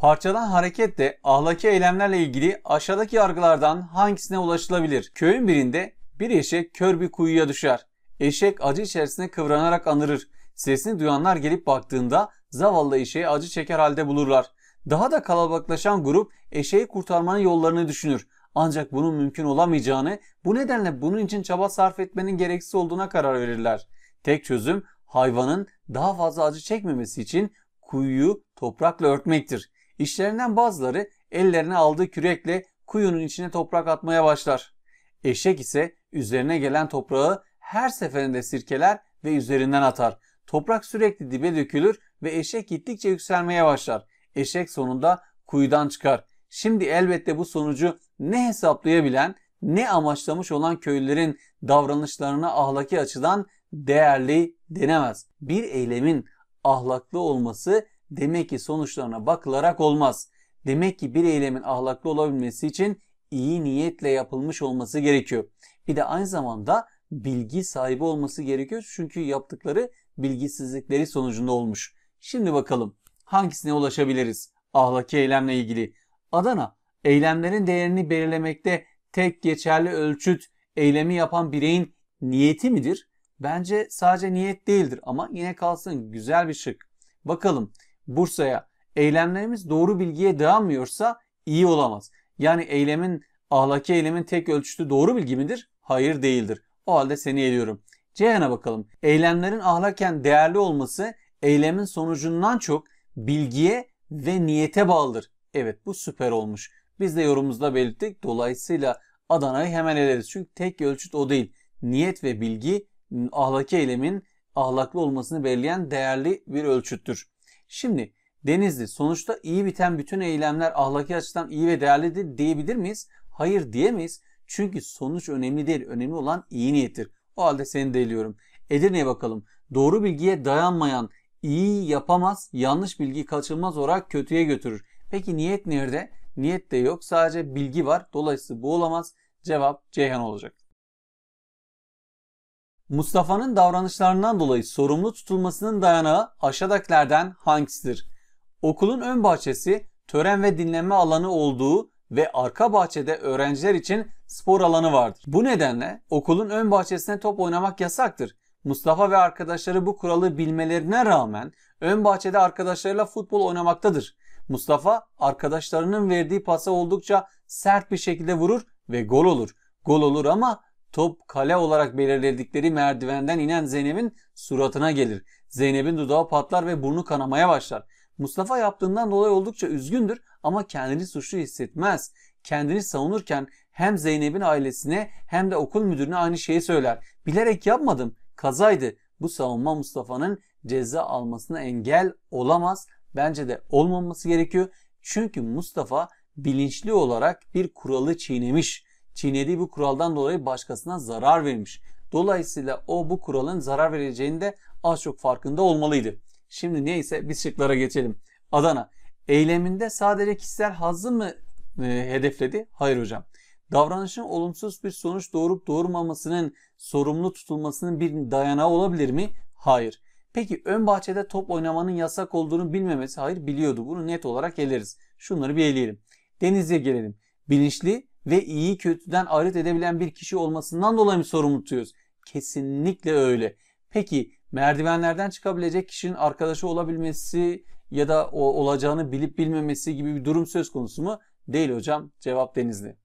Parçadan hareketle ahlaki eylemlerle ilgili aşağıdaki yargılardan hangisine ulaşılabilir? Köyün birinde bir eşek kör bir kuyuya düşer. Eşek acı içerisinde kıvranarak anırır. Sesini duyanlar gelip baktığında zavallı eşeği acı çeker halde bulurlar. Daha da kalabalıklaşan grup eşeği kurtarmanın yollarını düşünür. Ancak bunun mümkün olamayacağını, bu nedenle bunun için çaba sarf etmenin gereksiz olduğuna karar verirler. Tek çözüm hayvanın daha fazla acı çekmemesi için kuyuyu toprakla örtmektir. İşlerinden bazıları ellerine aldığı kürekle kuyunun içine toprak atmaya başlar. Eşek ise üzerine gelen toprağı her seferinde sirkeler ve üzerinden atar. Toprak sürekli dibe dökülür ve eşek gittikçe yükselmeye başlar. Eşek sonunda kuyudan çıkar. Şimdi elbette bu sonucu ne hesaplayabilen ne amaçlamış olan köylülerin davranışlarına ahlaki açıdan değerli denemez. Bir eylemin ahlaklı olması demek ki sonuçlarına bakılarak olmaz. Demek ki bir eylemin ahlaklı olabilmesi için iyi niyetle yapılmış olması gerekiyor. Bir de aynı zamanda bilgi sahibi olması gerekiyor. Çünkü yaptıkları bilgisizlikleri sonucunda olmuş. Şimdi bakalım hangisine ulaşabiliriz ahlaki eylemle ilgili? Adana, eylemlerin değerini belirlemekte tek geçerli ölçüt eylemi yapan bireyin niyeti midir? Bence sadece niyet değildir ama yine kalsın güzel bir şık. Bakalım Bursa'ya eylemlerimiz doğru bilgiye dayanmıyorsa iyi olamaz. Yani eylemin, ahlaki eylemin tek ölçütü doğru bilgi midir? Hayır değildir. O halde seni eliyorum. Ceyhan'a bakalım. Eylemlerin ahlaken değerli olması eylemin sonucundan çok bilgiye ve niyete bağlıdır. Evet bu süper olmuş. Biz de yorumumuzda belirttik. Dolayısıyla Adana'yı hemen eleriz. Çünkü tek ölçüt o değil. Niyet ve bilgi ahlaki eylemin ahlaklı olmasını belirleyen değerli bir ölçüttür. Şimdi Denizli sonuçta iyi biten bütün eylemler ahlaki açıdan iyi ve değerlidir diyebilir miyiz? Hayır diyemeyiz. Çünkü sonuç önemli değil. Önemli olan iyi niyettir. O halde seni deliyorum. Edirne'ye bakalım. Doğru bilgiye dayanmayan iyi yapamaz, yanlış bilgi kaçınmaz olarak kötüye götürür. Peki niyet nerede? Niyet de yok. Sadece bilgi var. Dolayısıyla bu olamaz. Cevap Ceyhan olacak. Mustafa'nın davranışlarından dolayı sorumlu tutulmasının dayanağı aşağıdakilerden hangisidir? Okulun ön bahçesi tören ve dinlenme alanı olduğu ve arka bahçede öğrenciler için spor alanı vardır. Bu nedenle okulun ön bahçesine top oynamak yasaktır. Mustafa ve arkadaşları bu kuralı bilmelerine rağmen ön bahçede arkadaşlarıyla futbol oynamaktadır. Mustafa arkadaşlarının verdiği pasa oldukça sert bir şekilde vurur ve gol olur. Gol olur ama top kale olarak belirledikleri merdivenden inen Zeynep'in suratına gelir. Zeynep'in dudağı patlar ve burnu kanamaya başlar. Mustafa yaptığından dolayı oldukça üzgündür ama kendini suçlu hissetmez. Kendini savunurken hem Zeynep'in ailesine hem de okul müdürüne aynı şeyi söyler. Bilerek yapmadım, kazaydı. Bu savunma Mustafa'nın ceza almasına engel olamaz. Bence de olmaması gerekiyor. Çünkü Mustafa bilinçli olarak bir kuralı çiğnemiş çiğnediği bu kuraldan dolayı başkasına zarar vermiş. Dolayısıyla o bu kuralın zarar vereceğini de az çok farkında olmalıydı. Şimdi neyse biz şıklara geçelim. Adana. Eyleminde sadece kişisel hazzı mı e, hedefledi? Hayır hocam. Davranışın olumsuz bir sonuç doğurup doğurmamasının sorumlu tutulmasının bir dayanağı olabilir mi? Hayır. Peki ön bahçede top oynamanın yasak olduğunu bilmemesi hayır biliyordu. Bunu net olarak eleriz. Şunları bir eleyelim. Denizli'ye gelelim. Bilinçli ve iyi kötüden ayrıt edebilen bir kişi olmasından dolayı mı sorumlu tutuyoruz? Kesinlikle öyle. Peki merdivenlerden çıkabilecek kişinin arkadaşı olabilmesi ya da o olacağını bilip bilmemesi gibi bir durum söz konusu mu? Değil hocam. Cevap Denizli.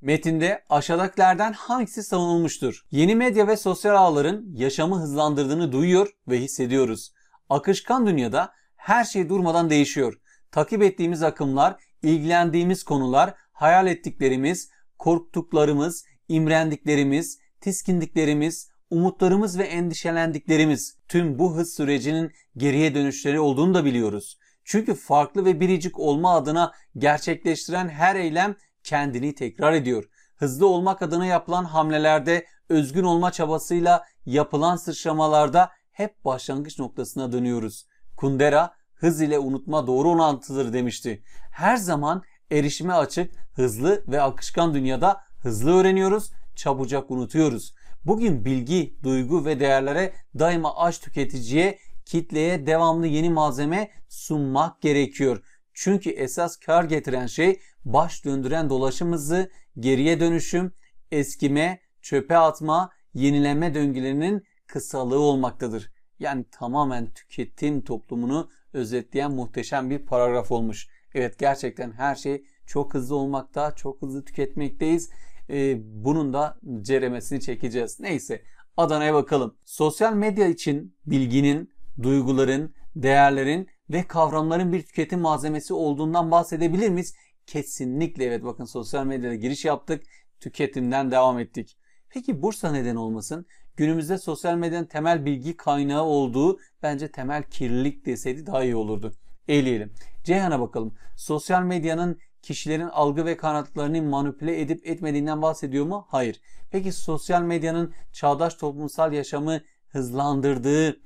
Metinde aşağıdakilerden hangisi savunulmuştur? Yeni medya ve sosyal ağların yaşamı hızlandırdığını duyuyor ve hissediyoruz. Akışkan dünyada her şey durmadan değişiyor. Takip ettiğimiz akımlar ilgilendiğimiz konular, hayal ettiklerimiz, korktuklarımız, imrendiklerimiz, tiskindiklerimiz, umutlarımız ve endişelendiklerimiz tüm bu hız sürecinin geriye dönüşleri olduğunu da biliyoruz. Çünkü farklı ve biricik olma adına gerçekleştiren her eylem kendini tekrar ediyor. Hızlı olmak adına yapılan hamlelerde, özgün olma çabasıyla yapılan sıçramalarda hep başlangıç noktasına dönüyoruz. Kundera hız ile unutma doğru orantılıdır demişti. Her zaman erişime açık, hızlı ve akışkan dünyada hızlı öğreniyoruz, çabucak unutuyoruz. Bugün bilgi, duygu ve değerlere daima aç tüketiciye, kitleye devamlı yeni malzeme sunmak gerekiyor. Çünkü esas kar getiren şey baş döndüren dolaşımızı geriye dönüşüm, eskime, çöpe atma, yenileme döngülerinin kısalığı olmaktadır. Yani tamamen tüketim toplumunu özetleyen muhteşem bir paragraf olmuş. Evet gerçekten her şey çok hızlı olmakta, çok hızlı tüketmekteyiz. Ee, bunun da ceremesini çekeceğiz. Neyse Adana'ya bakalım. Sosyal medya için bilginin, duyguların, değerlerin ve kavramların bir tüketim malzemesi olduğundan bahsedebilir miyiz? Kesinlikle evet bakın sosyal medyada giriş yaptık, tüketimden devam ettik. Peki Bursa neden olmasın? günümüzde sosyal medyanın temel bilgi kaynağı olduğu bence temel kirlilik deseydi daha iyi olurdu. Eğleyelim. Ceyhan'a bakalım. Sosyal medyanın kişilerin algı ve kanatlarını manipüle edip etmediğinden bahsediyor mu? Hayır. Peki sosyal medyanın çağdaş toplumsal yaşamı hızlandırdığı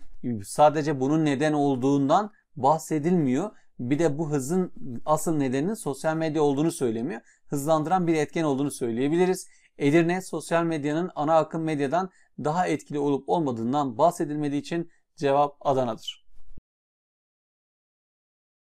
sadece bunun neden olduğundan bahsedilmiyor. Bir de bu hızın asıl nedeninin sosyal medya olduğunu söylemiyor. Hızlandıran bir etken olduğunu söyleyebiliriz. Edirne sosyal medyanın ana akım medyadan daha etkili olup olmadığından bahsedilmediği için cevap Adana'dır.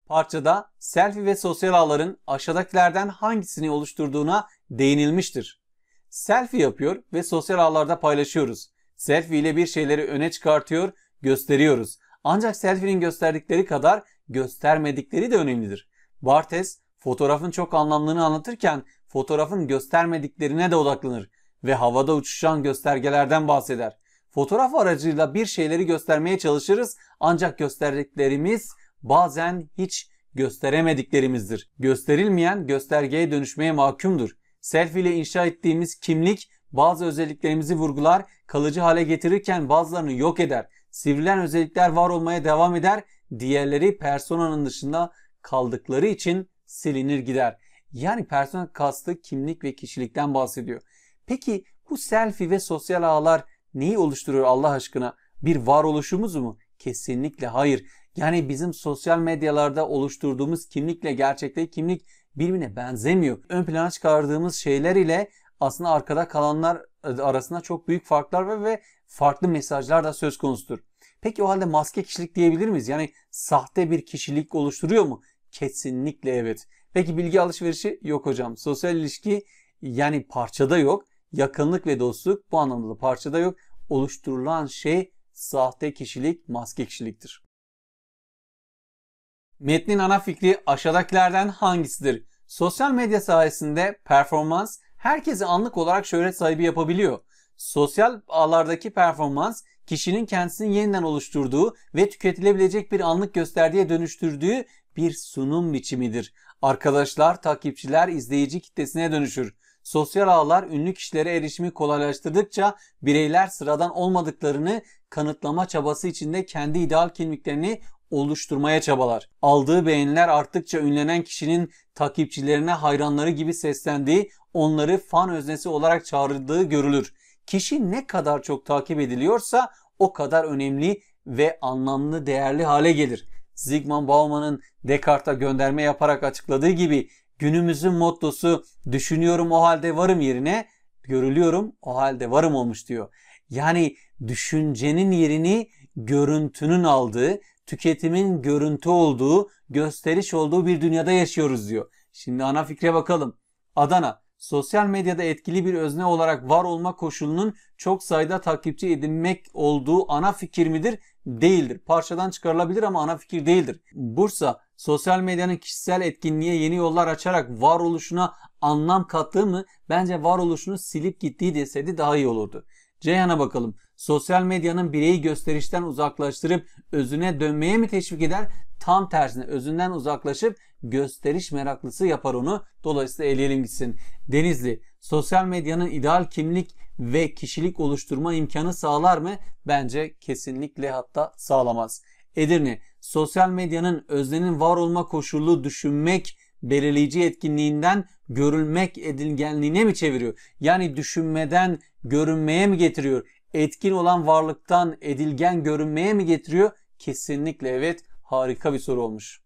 Parçada selfie ve sosyal ağların aşağıdakilerden hangisini oluşturduğuna değinilmiştir. Selfie yapıyor ve sosyal ağlarda paylaşıyoruz. Selfie ile bir şeyleri öne çıkartıyor, gösteriyoruz. Ancak selfie'nin gösterdikleri kadar göstermedikleri de önemlidir. Bartes fotoğrafın çok anlamlılığını anlatırken fotoğrafın göstermediklerine de odaklanır ve havada uçuşan göstergelerden bahseder. Fotoğraf aracıyla bir şeyleri göstermeye çalışırız ancak gösterdiklerimiz bazen hiç gösteremediklerimizdir. Gösterilmeyen göstergeye dönüşmeye mahkumdur. Selfie ile inşa ettiğimiz kimlik bazı özelliklerimizi vurgular, kalıcı hale getirirken bazılarını yok eder. Sivrilen özellikler var olmaya devam eder, diğerleri personanın dışında kaldıkları için silinir gider. Yani personel kastı kimlik ve kişilikten bahsediyor. Peki bu selfie ve sosyal ağlar neyi oluşturuyor Allah aşkına? Bir varoluşumuz mu? Kesinlikle hayır. Yani bizim sosyal medyalarda oluşturduğumuz kimlikle gerçekte kimlik birbirine benzemiyor. Ön plana çıkardığımız şeyler ile aslında arkada kalanlar e, arasında çok büyük farklar var ve farklı mesajlar da söz konusudur. Peki o halde maske kişilik diyebilir miyiz? Yani sahte bir kişilik oluşturuyor mu? Kesinlikle evet. Peki bilgi alışverişi? Yok hocam. Sosyal ilişki yani parçada yok. Yakınlık ve dostluk bu anlamda da parçada yok. Oluşturulan şey sahte kişilik, maske kişiliktir. Metnin ana fikri aşağıdakilerden hangisidir? Sosyal medya sayesinde performans herkesi anlık olarak şöhret sahibi yapabiliyor. Sosyal ağlardaki performans kişinin kendisini yeniden oluşturduğu ve tüketilebilecek bir anlık gösterdiğe dönüştürdüğü bir sunum biçimidir. Arkadaşlar, takipçiler izleyici kitlesine dönüşür. Sosyal ağlar ünlü kişilere erişimi kolaylaştırdıkça bireyler sıradan olmadıklarını kanıtlama çabası içinde kendi ideal kimliklerini oluşturmaya çabalar. Aldığı beğeniler arttıkça ünlenen kişinin takipçilerine hayranları gibi seslendiği, onları fan öznesi olarak çağrıldığı görülür. Kişi ne kadar çok takip ediliyorsa o kadar önemli ve anlamlı değerli hale gelir. Zygmunt Bauman'ın Descartes'a gönderme yaparak açıkladığı gibi günümüzün mottosu düşünüyorum o halde varım yerine görülüyorum o halde varım olmuş diyor. Yani düşüncenin yerini görüntünün aldığı, tüketimin görüntü olduğu, gösteriş olduğu bir dünyada yaşıyoruz diyor. Şimdi ana fikre bakalım. Adana sosyal medyada etkili bir özne olarak var olma koşulunun çok sayıda takipçi edinmek olduğu ana fikir midir değildir. Parçadan çıkarılabilir ama ana fikir değildir. Bursa sosyal medyanın kişisel etkinliğe yeni yollar açarak varoluşuna anlam kattığı mı? Bence varoluşunu silip gittiği deseydi daha iyi olurdu. Ceyhan'a bakalım. Sosyal medyanın bireyi gösterişten uzaklaştırıp özüne dönmeye mi teşvik eder? Tam tersine özünden uzaklaşıp gösteriş meraklısı yapar onu. Dolayısıyla eleyelim gitsin. Denizli, sosyal medyanın ideal kimlik ve kişilik oluşturma imkanı sağlar mı? Bence kesinlikle hatta sağlamaz. Edirne, sosyal medyanın öznenin var olma koşulu düşünmek belirleyici etkinliğinden görülmek edilgenliğine mi çeviriyor? Yani düşünmeden görünmeye mi getiriyor? Etkin olan varlıktan edilgen görünmeye mi getiriyor? Kesinlikle evet. Harika bir soru olmuş.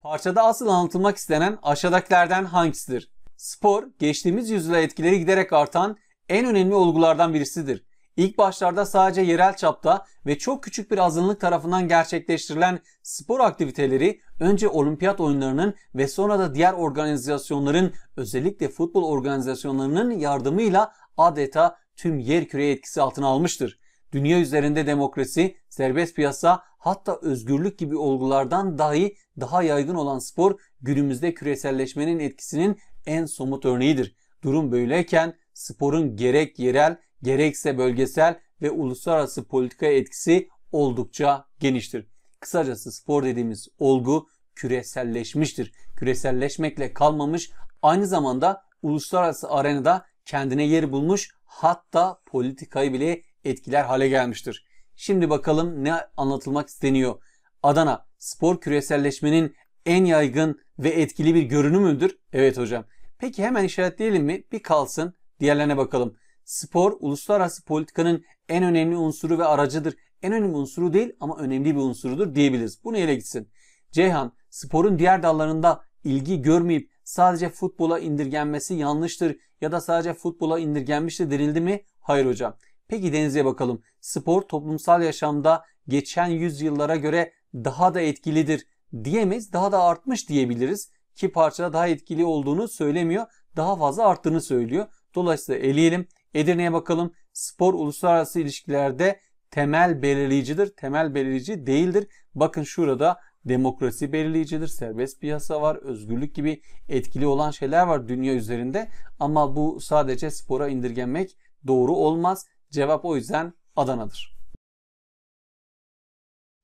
Parçada asıl anlatılmak istenen aşağıdakilerden hangisidir? Spor, geçtiğimiz yüzyıla etkileri giderek artan en önemli olgulardan birisidir. İlk başlarda sadece yerel çapta ve çok küçük bir azınlık tarafından gerçekleştirilen spor aktiviteleri önce olimpiyat oyunlarının ve sonra da diğer organizasyonların özellikle futbol organizasyonlarının yardımıyla adeta tüm yer küreye etkisi altına almıştır. Dünya üzerinde demokrasi, serbest piyasa hatta özgürlük gibi olgulardan dahi daha yaygın olan spor günümüzde küreselleşmenin etkisinin en somut örneğidir. Durum böyleyken sporun gerek yerel gerekse bölgesel ve uluslararası politika etkisi oldukça geniştir. Kısacası spor dediğimiz olgu küreselleşmiştir. Küreselleşmekle kalmamış aynı zamanda uluslararası arenada kendine yer bulmuş hatta politikayı bile etkiler hale gelmiştir. Şimdi bakalım ne anlatılmak isteniyor. Adana spor küreselleşmenin en yaygın ve etkili bir görünümüdür. Evet hocam. Peki hemen işaretleyelim mi? Bir kalsın diğerlerine bakalım. Spor uluslararası politikanın en önemli unsuru ve aracıdır. En önemli unsuru değil ama önemli bir unsurudur diyebiliriz. Bu neyle gitsin. Ceyhan, sporun diğer dallarında ilgi görmeyip sadece futbola indirgenmesi yanlıştır ya da sadece futbola indirgenmiştir denildi mi? Hayır hocam. Peki Deniz'e bakalım. Spor toplumsal yaşamda geçen yüzyıllara göre daha da etkilidir diyemeyiz. Daha da artmış diyebiliriz iki parçada daha etkili olduğunu söylemiyor. Daha fazla arttığını söylüyor. Dolayısıyla eleyelim. Edirne'ye bakalım. Spor uluslararası ilişkilerde temel belirleyicidir. Temel belirleyici değildir. Bakın şurada demokrasi belirleyicidir. Serbest piyasa var, özgürlük gibi etkili olan şeyler var dünya üzerinde. Ama bu sadece spora indirgenmek doğru olmaz. Cevap o yüzden Adana'dır.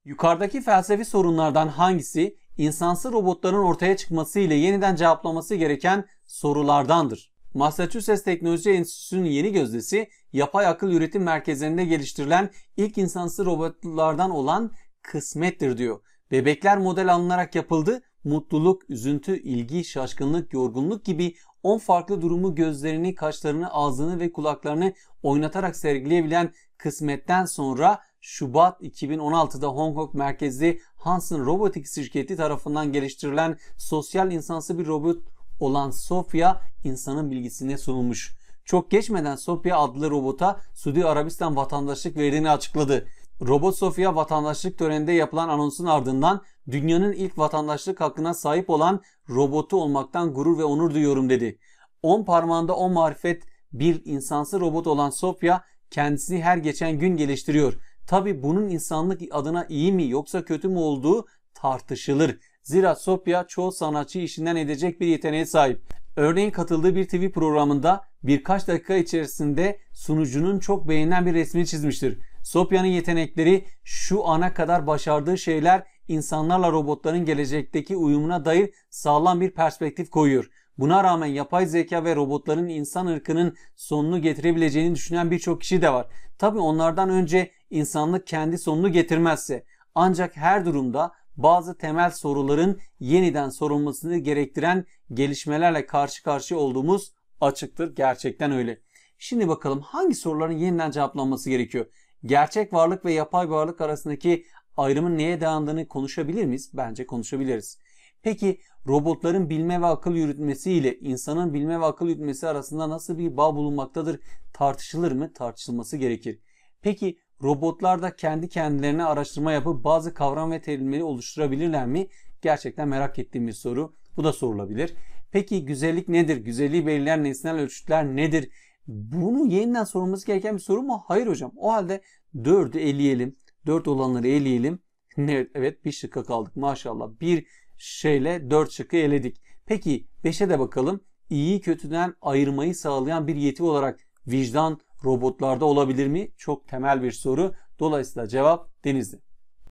Yukarıdaki felsefi sorunlardan hangisi insansı robotların ortaya çıkması ile yeniden cevaplaması gereken sorulardandır. Massachusetts Teknoloji Enstitüsü'nün yeni gözdesi yapay akıl üretim merkezlerinde geliştirilen ilk insansı robotlardan olan kısmettir diyor. Bebekler model alınarak yapıldı. Mutluluk, üzüntü, ilgi, şaşkınlık, yorgunluk gibi 10 farklı durumu gözlerini, kaşlarını, ağzını ve kulaklarını oynatarak sergileyebilen kısmetten sonra Şubat 2016'da Hong Kong merkezli Hanson Robotics şirketi tarafından geliştirilen sosyal insansı bir robot olan Sophia insanın bilgisine sunulmuş. Çok geçmeden Sophia adlı robota Suudi Arabistan vatandaşlık verdiğini açıkladı. Robot Sophia vatandaşlık töreninde yapılan anonsun ardından dünyanın ilk vatandaşlık hakkına sahip olan robotu olmaktan gurur ve onur duyuyorum dedi. 10 parmağında 10 marifet bir insansı robot olan Sophia kendisini her geçen gün geliştiriyor. Tabi bunun insanlık adına iyi mi yoksa kötü mü olduğu tartışılır. Zira Sophia çoğu sanatçı işinden edecek bir yeteneğe sahip. Örneğin katıldığı bir TV programında birkaç dakika içerisinde sunucunun çok beğenilen bir resmini çizmiştir. Sophia'nın yetenekleri şu ana kadar başardığı şeyler insanlarla robotların gelecekteki uyumuna dair sağlam bir perspektif koyuyor. Buna rağmen yapay zeka ve robotların insan ırkının sonunu getirebileceğini düşünen birçok kişi de var. Tabi onlardan önce insanlık kendi sonunu getirmezse ancak her durumda bazı temel soruların yeniden sorulmasını gerektiren gelişmelerle karşı karşıya olduğumuz açıktır. Gerçekten öyle. Şimdi bakalım hangi soruların yeniden cevaplanması gerekiyor? Gerçek varlık ve yapay varlık arasındaki ayrımın neye dayandığını konuşabilir miyiz? Bence konuşabiliriz. Peki robotların bilme ve akıl yürütmesi ile insanın bilme ve akıl yürütmesi arasında nasıl bir bağ bulunmaktadır tartışılır mı? Tartışılması gerekir. Peki Robotlar da kendi kendilerine araştırma yapıp bazı kavram ve terimleri oluşturabilirler mi? Gerçekten merak ettiğim bir soru. Bu da sorulabilir. Peki güzellik nedir? Güzelliği belirleyen nesnel ölçütler nedir? Bunu yeniden sormamız gereken bir soru mu? Hayır hocam. O halde 4'ü eleyelim. 4 olanları eleyelim. Evet, evet bir şıkka kaldık maşallah. Bir şeyle 4 şıkkı eledik. Peki 5'e de bakalım. İyi kötüden ayırmayı sağlayan bir yeti olarak vicdan robotlarda olabilir mi? Çok temel bir soru. Dolayısıyla cevap Denizli.